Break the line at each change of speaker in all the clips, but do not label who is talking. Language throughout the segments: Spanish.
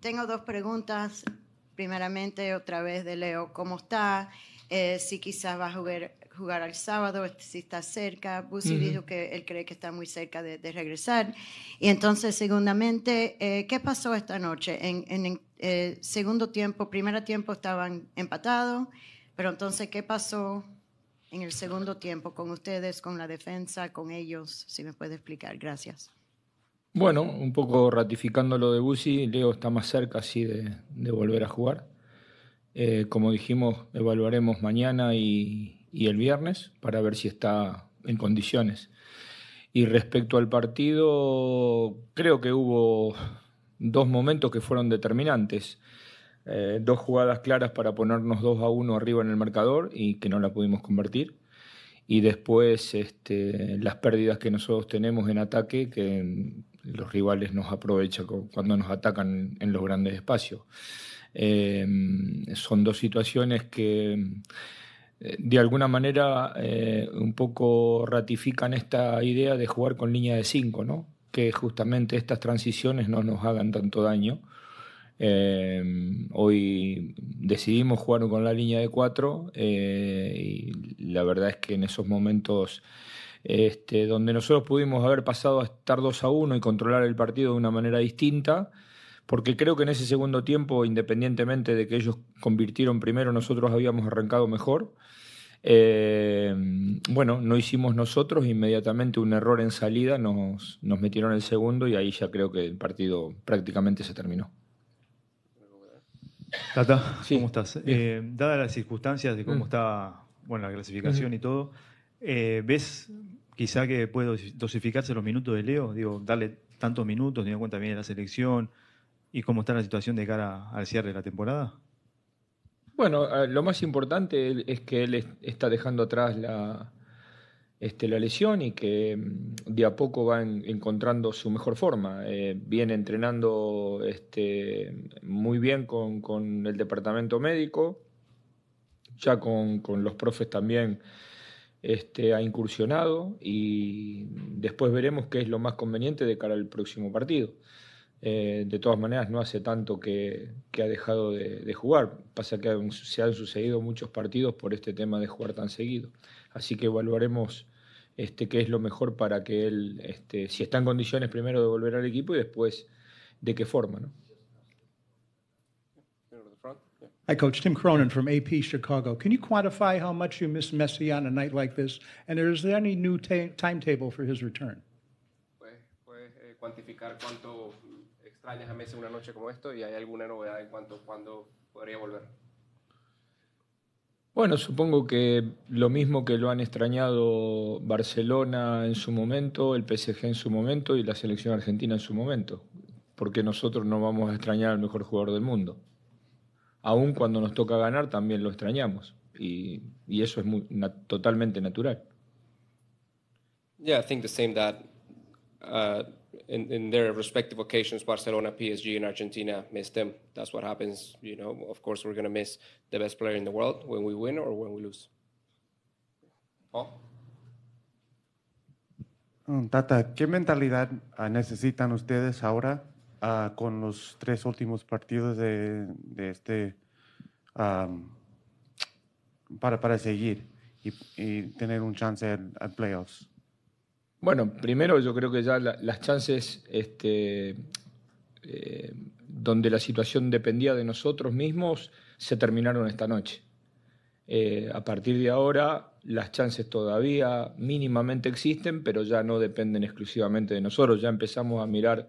Tengo dos preguntas. Primeramente, otra vez de Leo, ¿cómo está? Eh, si quizás va a jugar, jugar al sábado, este, si está cerca. Busy dijo que él cree que está muy cerca de, regresar. Y entonces, segundamente, eh, ¿qué pasó esta noche? En, el eh, segundo tiempo, primer tiempo estaban empatados, pero entonces, ¿qué pasó en el segundo tiempo con ustedes, con la defensa, con ellos? Si me puede explicar, gracias. Bueno, un poco ratificando lo de Busi, Leo está más cerca así de, volver a jugar. Eh, como dijimos, evaluaremos mañana y, el viernes para ver si está en condiciones. Y respecto al partido, creo que hubo dos momentos que fueron determinantes. Eh, dos jugadas claras para ponernos 2 a 1 arriba en el marcador y que no la pudimos convertir y después este, las pérdidas que nosotros tenemos en ataque, que los rivales nos aprovechan cuando nos atacan en los grandes espacios. Em, son dos situaciones que eh, de alguna manera eh, un poco ratifican esta idea de jugar con línea de 5, ¿no? que justamente estas transiciones no nos hagan tanto daño. Em, hoy decidimos jugar con la línea de 4 eh, y la verdad es que en esos momentos este, donde nosotros pudimos haber pasado a estar 2 a 1 y controlar el partido de una manera distinta, porque creo que en ese segundo tiempo, independientemente de que ellos convirtieron primero, nosotros habíamos arrancado mejor. Eh, bueno, no hicimos nosotros, inmediatamente un error en salida, nos, nos metieron el segundo y ahí ya creo que el partido prácticamente se terminó. Tata, ¿cómo estás? Eh, dadas las circunstancias de cómo mm. está bueno, la clasificación y todo, eh, ¿Ves quizá que puede dosificarse los minutos de Leo? Digo, darle tantos minutos, teniendo en cuenta bien la selección y cómo está la situación de cara al cierre de la temporada. Bueno, eh, lo más importante es que él está dejando atrás la, este, la lesión y que mm, de a poco va encontrando su mejor forma. Eh, viene entrenando este, muy bien con, con, el departamento médico, ya con, con los profes también este, ha incursionado y después veremos qué es lo más conveniente de cara al próximo partido. Eh, de todas maneras, no hace tanto que, ha dejado de, jugar. Pasa que se han sucedido muchos partidos por este tema de jugar tan seguido. Así que evaluaremos este, qué es lo mejor para que él, este, si está en condiciones primero de volver al equipo y después de qué forma. ¿no? Hi, Coach. Tim Cronin from AP Chicago. Can you quantify how much you Messi on a night like this? And is timetable for his return? ¿Puedes, eh, cuantificar cuánto extrañas a Messi en una noche como esta y hay alguna novedad en cuanto a cuándo podría volver? Bueno, supongo que lo mismo que lo han extrañado Barcelona en su momento, el PSG en su momento y la selección argentina en su momento, porque nosotros no vamos a extrañar al mejor jugador del mundo aun cuando nos toca ganar, también lo extrañamos. Y, eso es muy, totalmente natural. Yeah, I think the same that uh, in, in their respective occasions, Barcelona, PSG, and Argentina miss them. That's what happens. You know, of course, we're going to miss the best player in the world when we win or when we lose. Mm, Tata, ¿qué mentalidad necesitan ustedes ahora Ah, con los tres últimos partidos de, este para, seguir y, tener un chance al, playoffs? Bueno, primero yo creo que ya las chances este, eh, donde la situación dependía de nosotros mismos se terminaron esta noche. Eh, a partir de ahora las chances todavía mínimamente existen, pero ya no dependen exclusivamente de nosotros. Ya empezamos a mirar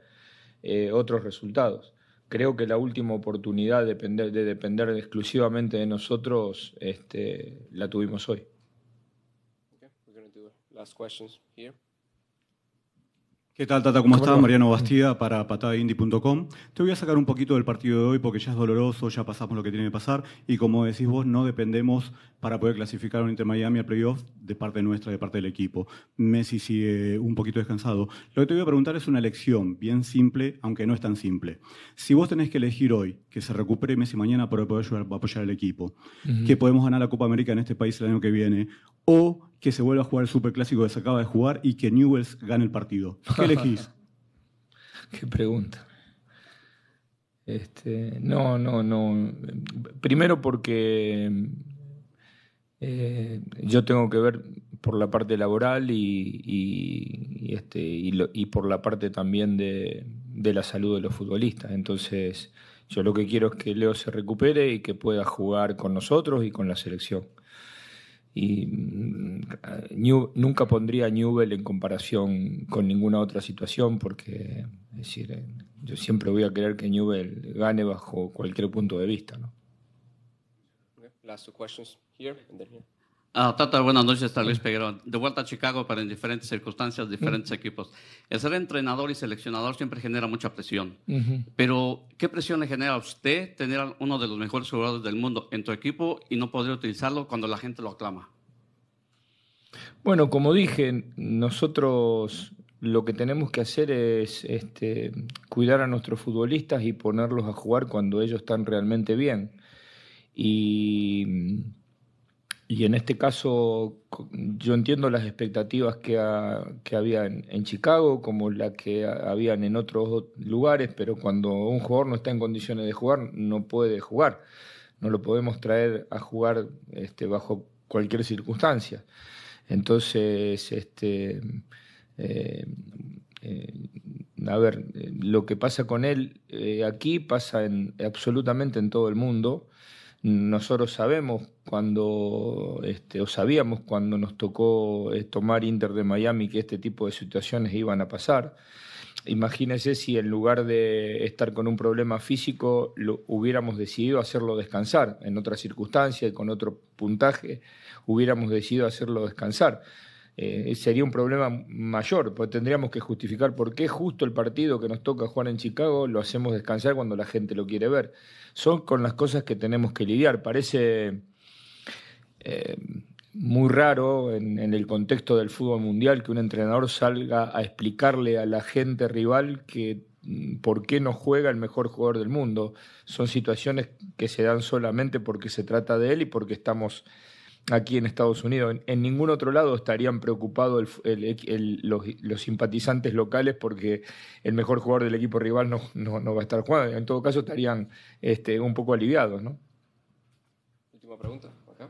eh, otros resultados. Creo que la última oportunidad de depender, de depender exclusivamente de nosotros este, la tuvimos hoy. ¿Qué tal, Tata? ¿Cómo, estás? Mariano Bastida para patadaindie.com. Te voy a sacar un poquito del partido de hoy porque ya es doloroso, ya pasamos lo que tiene que pasar y como decís vos, no dependemos para poder clasificar un Inter Miami al playoff de parte nuestra, de parte del equipo. Messi sigue un poquito descansado. Lo que te voy a preguntar es una elección bien simple, aunque no es tan simple. Si vos tenés que elegir hoy que se recupere Messi mañana para poder apoyar al equipo, que podemos ganar la Copa América en este país el año que viene o que se vuelva a jugar el superclásico que se acaba de jugar y que Newells gane el partido? ¿Qué elegís? Qué pregunta. Este, no, no, no. Primero porque eh, yo tengo que ver por la parte laboral y, este, y, por la parte también de, la salud de los futbolistas. Entonces, yo lo que quiero es que Leo se recupere y que pueda jugar con nosotros y con la selección y mm, nunca pondría a Newell en comparación con ninguna otra situación porque es decir, eh, yo siempre voy a querer que Newell gane bajo cualquier punto de vista. ¿no? Ah, tata, buenas noches, tal Luis Peguero. De vuelta a Chicago, pero en diferentes circunstancias, diferentes equipos. El ser entrenador y seleccionador siempre genera mucha presión. Pero, ¿qué presión le genera a usted tener a uno de los mejores jugadores del mundo en tu equipo y no poder utilizarlo cuando la gente lo aclama? Bueno, como dije, nosotros lo que tenemos que hacer es este, cuidar a nuestros futbolistas y ponerlos a jugar cuando ellos están realmente bien. Y y en este caso, yo entiendo las expectativas que, que había en, Chicago, como las que habían en otros lugares, pero cuando un jugador no está en condiciones de jugar, no puede jugar. No lo podemos traer a jugar este, bajo cualquier circunstancia. Entonces, este, eh, eh, a ver, eh, lo que pasa con él aquí pasa en, absolutamente en todo el mundo. Nosotros sabemos cuando, este, o sabíamos cuando nos tocó eh, tomar Inter de Miami que este tipo de situaciones iban a pasar. Imagínese si en lugar de estar con un problema físico lo, hubiéramos decidido hacerlo descansar, en otra circunstancia y con otro puntaje hubiéramos decidido hacerlo descansar. Eh, sería un problema mayor, porque tendríamos que justificar por qué justo el partido que nos toca jugar en Chicago lo hacemos descansar cuando la gente lo quiere ver. Son con las cosas que tenemos que lidiar. Parece eh, muy raro en, en, el contexto del fútbol mundial que un entrenador salga a explicarle a la gente rival que mm, por qué no juega el mejor jugador del mundo. Son situaciones que se dan solamente porque se trata de él y porque estamos aquí en Estados Unidos. En, ningún otro lado estarían preocupados los, simpatizantes locales porque el mejor jugador del equipo rival no, va a estar jugando. En todo caso estarían este, un poco aliviados, ¿no? Última pregunta, acá.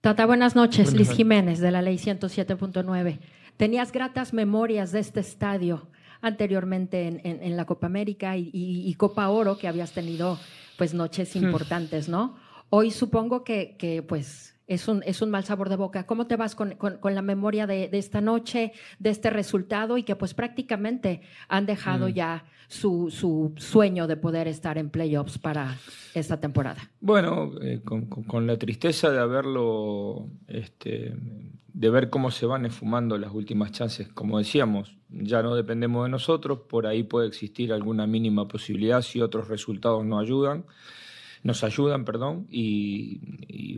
Tata, buenas noches. Liz Jiménez, de la Ley 107.9. Tenías gratas memorias de este estadio anteriormente en, la Copa América y Copa Oro que habías tenido pues noches importantes, ¿no? Hoy supongo que, que pues es un, es un mal sabor de boca. ¿Cómo te vas con, con, la memoria de, de, esta noche, de este resultado y que pues prácticamente han dejado mm. ya su, su, sueño de poder estar en playoffs para esta temporada? Bueno, eh, con, con, la tristeza de haberlo, este, de ver cómo se van esfumando las últimas chances, como decíamos, ya no dependemos de nosotros, por ahí puede existir alguna mínima posibilidad si otros resultados no ayudan nos ayudan, perdón, y,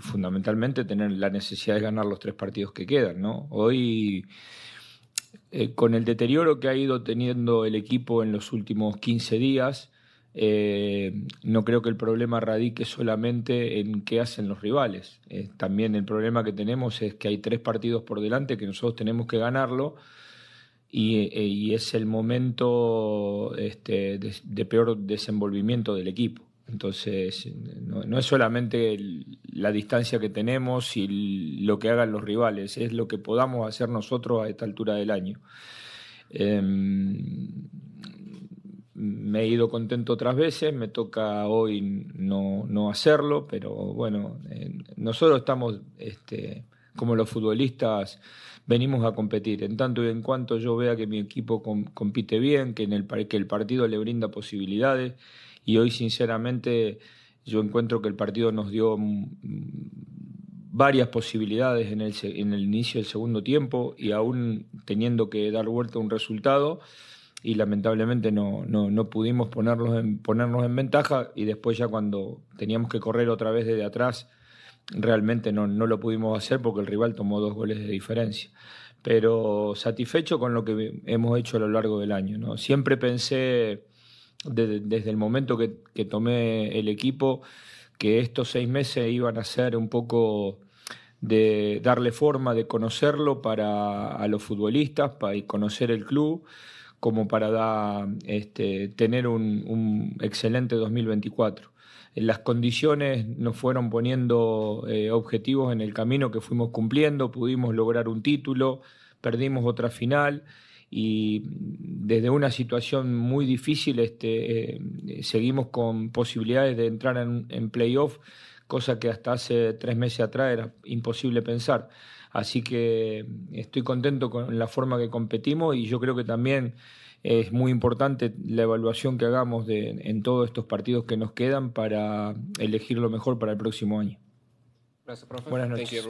fundamentalmente tener la necesidad de ganar los tres partidos que quedan, ¿no? Hoy, eh, con el deterioro que ha ido teniendo el equipo en los últimos 15 días, eh, no creo que el problema radique solamente en qué hacen los rivales. Eh, también el problema que tenemos es que hay tres partidos por delante que nosotros tenemos que ganarlo y, es el momento este, de peor desenvolvimiento del equipo. Entonces, no, es solamente la distancia que tenemos y lo que hagan los rivales, es lo que podamos hacer nosotros a esta altura del año. Em, me he ido contento otras veces, me toca hoy no, no hacerlo, pero bueno, eh, nosotros estamos, este, como los futbolistas, venimos a competir. En tanto y en cuanto yo vea que mi equipo compite bien, que, en el, que el partido le brinda posibilidades y hoy, sinceramente, yo encuentro que el partido nos dio mm, mm, varias posibilidades en el, el inicio del segundo tiempo y aún teniendo que dar vuelta un resultado y lamentablemente no, no, pudimos ponernos en, ponernos en ventaja y después ya cuando teníamos que correr otra vez desde atrás, realmente no, no lo pudimos hacer porque el rival tomó dos goles de diferencia. Pero satisfecho con lo que hemos hecho a lo largo del año. ¿no? Siempre pensé desde el momento que, tomé el equipo que estos seis meses iban a ser un poco de darle forma, de conocerlo para a los futbolistas, para conocer el club, como para este, tener un, un excelente 2024 las condiciones nos fueron poniendo eh, objetivos en el camino que fuimos cumpliendo, pudimos lograr un título, perdimos otra final y desde una situación muy difícil este, eh, seguimos con posibilidades de entrar en, playoff, cosa que hasta hace tres meses atrás era imposible pensar. Así que estoy contento con la forma que competimos y yo creo que también es muy importante la evaluación que hagamos en todos estos partidos que nos quedan para elegir lo mejor para el próximo año. Gracias, Buenas noches.